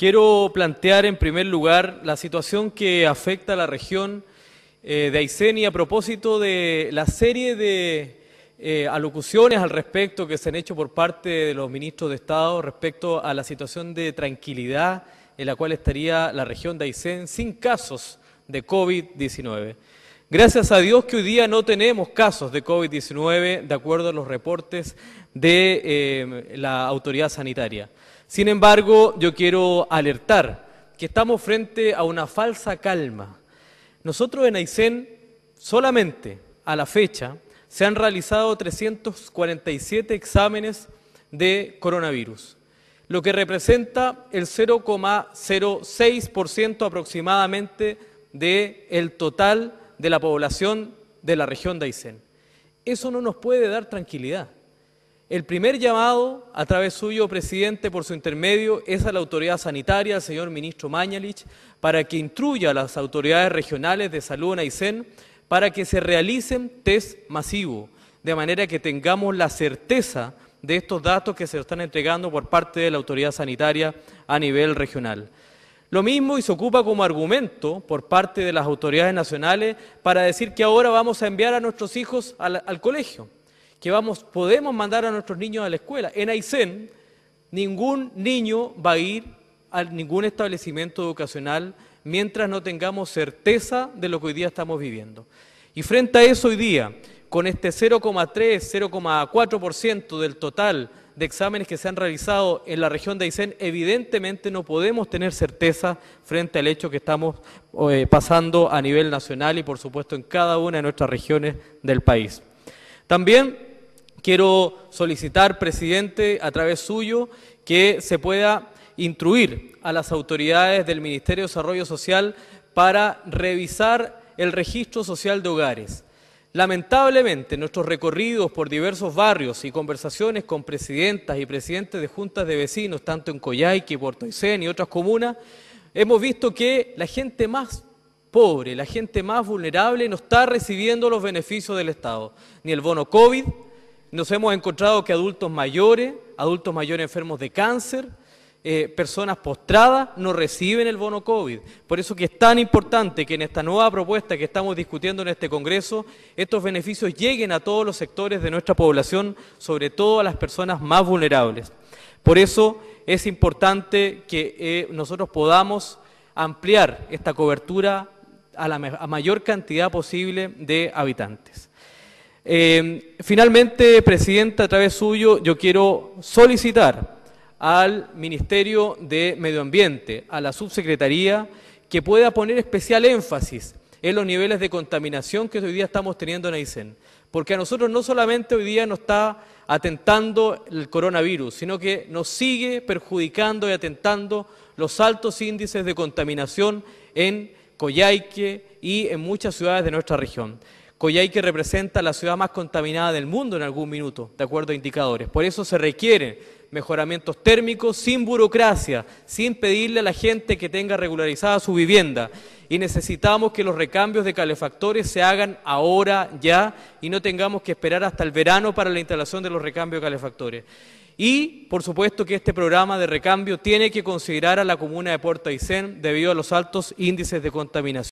Quiero plantear en primer lugar la situación que afecta a la región eh, de Aysén y a propósito de la serie de eh, alocuciones al respecto que se han hecho por parte de los ministros de Estado respecto a la situación de tranquilidad en la cual estaría la región de Aysén sin casos de COVID-19. Gracias a Dios que hoy día no tenemos casos de COVID-19 de acuerdo a los reportes de eh, la autoridad sanitaria. Sin embargo, yo quiero alertar que estamos frente a una falsa calma. Nosotros en Aysén solamente a la fecha se han realizado 347 exámenes de coronavirus, lo que representa el 0,06% aproximadamente del el total de la población de la región de Aysén. Eso no nos puede dar tranquilidad. El primer llamado, a través suyo, presidente, por su intermedio, es a la autoridad sanitaria, al señor ministro Mañalich, para que instruya a las autoridades regionales de salud en Aysén para que se realicen test masivos, de manera que tengamos la certeza de estos datos que se están entregando por parte de la autoridad sanitaria a nivel regional. Lo mismo y se ocupa como argumento por parte de las autoridades nacionales para decir que ahora vamos a enviar a nuestros hijos al colegio que vamos, podemos mandar a nuestros niños a la escuela. En Aysén, ningún niño va a ir a ningún establecimiento educacional mientras no tengamos certeza de lo que hoy día estamos viviendo. Y frente a eso hoy día, con este 0,3, 0,4% del total de exámenes que se han realizado en la región de Aysén, evidentemente no podemos tener certeza frente al hecho que estamos eh, pasando a nivel nacional y por supuesto en cada una de nuestras regiones del país. También quiero solicitar, presidente, a través suyo, que se pueda instruir a las autoridades del Ministerio de Desarrollo Social para revisar el registro social de hogares. Lamentablemente, nuestros recorridos por diversos barrios y conversaciones con presidentas y presidentes de juntas de vecinos, tanto en Coyhaique, Puerto Aysén y otras comunas, hemos visto que la gente más pobre, la gente más vulnerable no está recibiendo los beneficios del Estado, ni el bono COVID, nos hemos encontrado que adultos mayores, adultos mayores enfermos de cáncer, eh, personas postradas no reciben el bono COVID. Por eso que es tan importante que en esta nueva propuesta que estamos discutiendo en este Congreso, estos beneficios lleguen a todos los sectores de nuestra población, sobre todo a las personas más vulnerables. Por eso es importante que eh, nosotros podamos ampliar esta cobertura a la mayor cantidad posible de habitantes. Em, finalmente, Presidenta, a través suyo, yo quiero solicitar al Ministerio de Medio Ambiente, a la Subsecretaría, que pueda poner especial énfasis en los niveles de contaminación que hoy día estamos teniendo en Aysén. Porque a nosotros no solamente hoy día nos está atentando el coronavirus, sino que nos sigue perjudicando y atentando los altos índices de contaminación en Coyhaique y en muchas ciudades de nuestra región. Coyhaique que representa la ciudad más contaminada del mundo en algún minuto, de acuerdo a indicadores. Por eso se requieren mejoramientos térmicos sin burocracia, sin pedirle a la gente que tenga regularizada su vivienda. Y necesitamos que los recambios de calefactores se hagan ahora, ya, y no tengamos que esperar hasta el verano para la instalación de los recambios de calefactores. Y, por supuesto, que este programa de recambio tiene que considerar a la comuna de Puerto Aysén debido a los altos índices de contaminación.